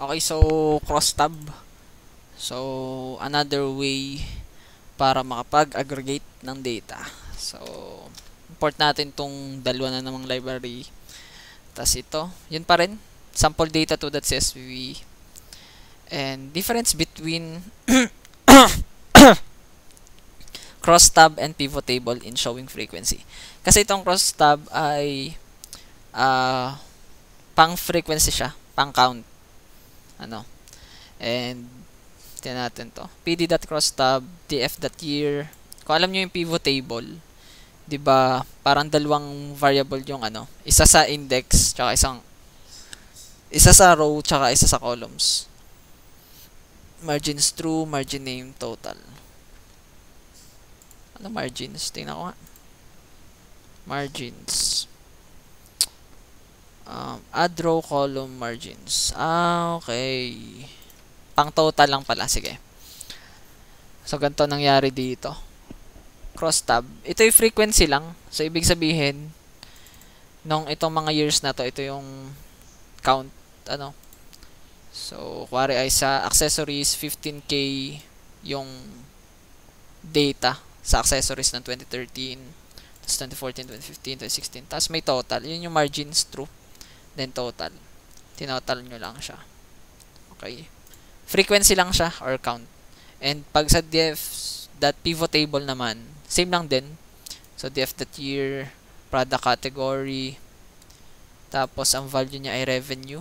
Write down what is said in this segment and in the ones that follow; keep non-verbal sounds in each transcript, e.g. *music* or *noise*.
Okay, so cross tab. So another way para makapag-aggregate ng data. So import natin tong dalawa na namang library. Tapos ito, yun pa rin, sample data to that CSV. And difference between *coughs* cross tab and pivot table in showing frequency. Kasi itong cross tab ay uh, ah, pang frequency siya, pang count ano. And, tingnan natin to. pd.crosstab, df.year. Kung alam nyo yung pivot table, 'di ba? Parang dalawang variable yung ano, isa sa index tsaka isang isa sa row tsaka isa sa columns. Margins true, margin name total. Ano margins? Tingnan ko nga. Margins. Um, add row column margins. Ah, okay. Pang total lang pala. Sige. So, ganito nangyari dito. Cross tab. Ito yung frequency lang. So, ibig sabihin, nung itong mga years na to, ito yung count, ano. So, kuwari ay sa accessories, 15K yung data sa accessories ng 2013, tapos 2014, 2015, 2016. Tapos may total. Yun yung margins true then total. Tinotal nyo lang siya. Okay. Frequency lang siya or count. And pag sa df table naman, same lang din. So df that year, product category, tapos ang value niya ay revenue.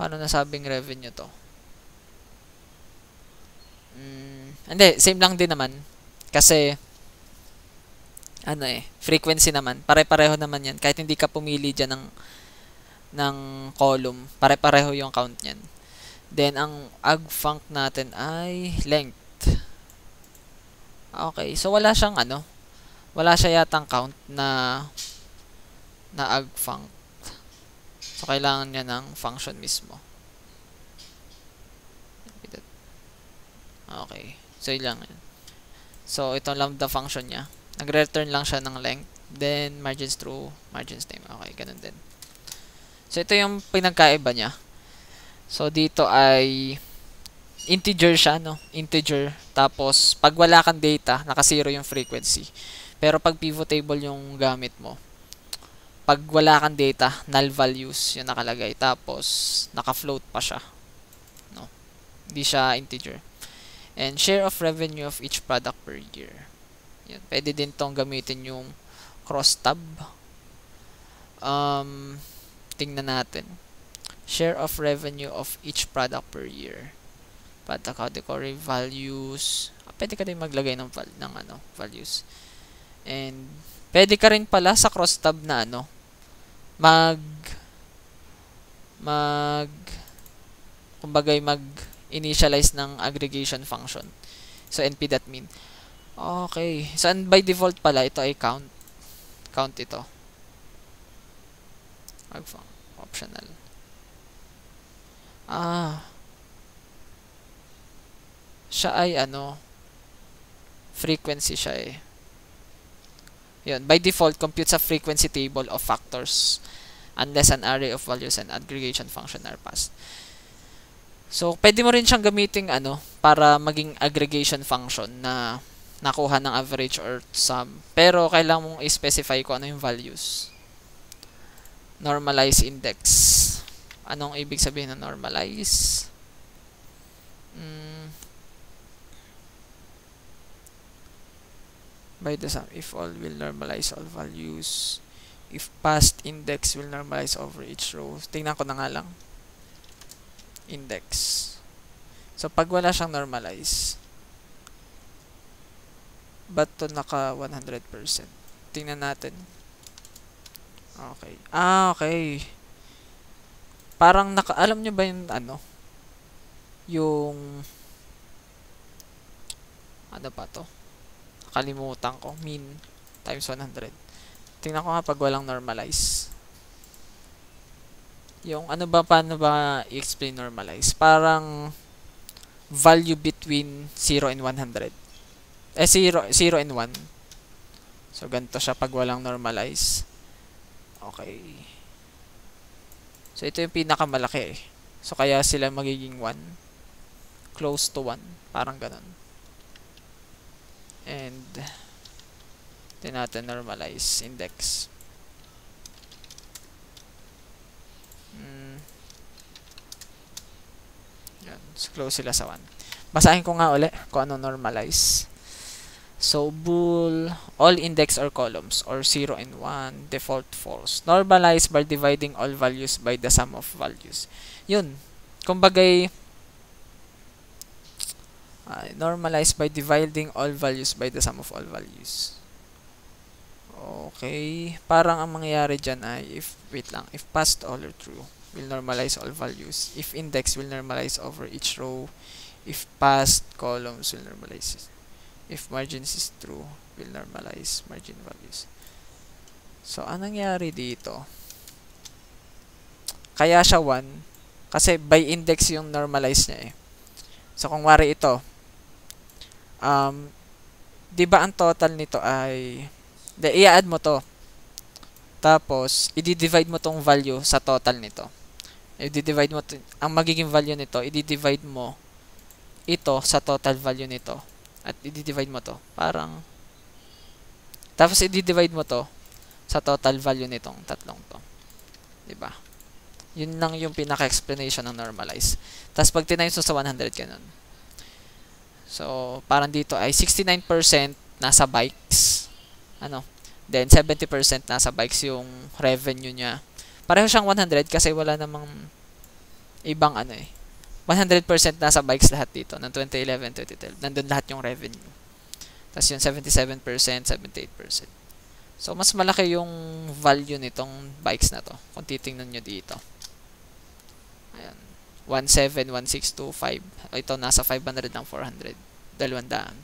Paano nasabing revenue to? Hmm. hindi, same lang din naman. Kasi, ano eh, frequency naman. Pare-pareho naman yan. Kahit hindi ka pumili dyan ng, ng column, pare-pareho yung count niyan. Then, ang agfunc natin ay length. Okay, so wala siyang ano, wala siya yatang count na na agfunc. So, kailangan niya ng function mismo. Okay. So, yun lang. So, itong lambda function niya. Nagre-return lang siya ng length. Then, margins true, margins name. Okay, ganun din. So, ito yung pinagkaiba niya. So, dito ay integer siya, no? Integer. Tapos, pag wala kang data, naka-zero yung frequency. Pero pag pivot table yung gamit mo, pag wala kang data, null values yung nakalagay. Tapos, naka-float pa siya. No? Hindi siya integer. And share of revenue of each product per year. Yan. Pwede din tong gamitin yung cross tab. Um, tingnan natin. Share of revenue of each product per year. Product category, values. Ah, pwede ka din maglagay ng, val ng ano, values. And, pwede ka rin pala sa cross tab na ano, mag, mag, kumbagay mag, initialize ng aggregation function. So, np.min. Okay. Saan by default pala ito ay count? Count ito. Optional. Ah. Siya ay ano frequency siya eh. Yun, by default compute sa frequency table of factors unless an array of values and aggregation function are passed. So, pwede mo rin siyang gamitin ano para maging aggregation function na nakuha ng average or sum. Pero kailangan mong specify ko ano yung values. Normalize index. Anong ibig sabihin ng normalize? Mm. By the sum, if all will normalize all values. If past index will normalize over each row. Tingnan ko na nga lang. Index. So, pag wala siyang normalize, Ba't to naka 100%? Tingnan natin. Okay. Ah, okay. Parang naka... Alam nyo ba yung ano? Yung... Ano pa to? Nakalimutan ko. Mean times 100. Tingnan ko nga pag walang normalize. Yung ano ba, paano ba i-explain normalize? Parang value between 0 and 100. Eh, 0, 0 and 1. So, ganito siya pag walang normalize. Okay. So, ito yung pinakamalaki eh. So, kaya sila magiging 1. Close to 1. Parang ganun. And, din natin normalize index. Mm. Yan. So, close sila sa 1. Basahin ko nga uli kung ano normalize. So bool, all index or columns or 0 and 1, default false. Normalize by dividing all values by the sum of values. Yun. Kumbagay uh, normalize by dividing all values by the sum of all values. Okay. Parang ang mangyayari dyan ay if, wait lang, if past all or true will normalize all values. If index will normalize over each row. If past columns will normalize if margins is true, will normalize margin values. So, anong nangyari dito? Kaya siya 1 kasi by index yung normalize niya eh. So, kung wari ito, um, di ba ang total nito ay, de, i-add mo to. Tapos, i-divide mo tong value sa total nito. I-divide mo, ang magiging value nito, i-divide mo ito sa total value nito at i-divide mo to. Parang tapos i-divide mo to sa total value nitong tatlong to. 'Di ba? Yun lang yung pinaka-explanation ng normalize. Tapos pag tinimes mo sa 100 ganun. So, parang dito ay 69% nasa bikes. Ano? Then 70% nasa bikes yung revenue niya. Pareho siyang 100 kasi wala namang ibang ano eh 100% nasa bikes lahat dito ng 2011, 2012. Nandun lahat yung revenue. Tapos yung 77%, 78%. So, mas malaki yung value nitong bikes na to. Kung titingnan nyo dito. Ayan. 171625 Ito, nasa 500 ng 400. Dalawang daan.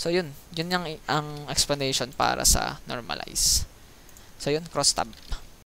So, yun. Yun yung ang explanation para sa normalize. So, yun. Cross tab.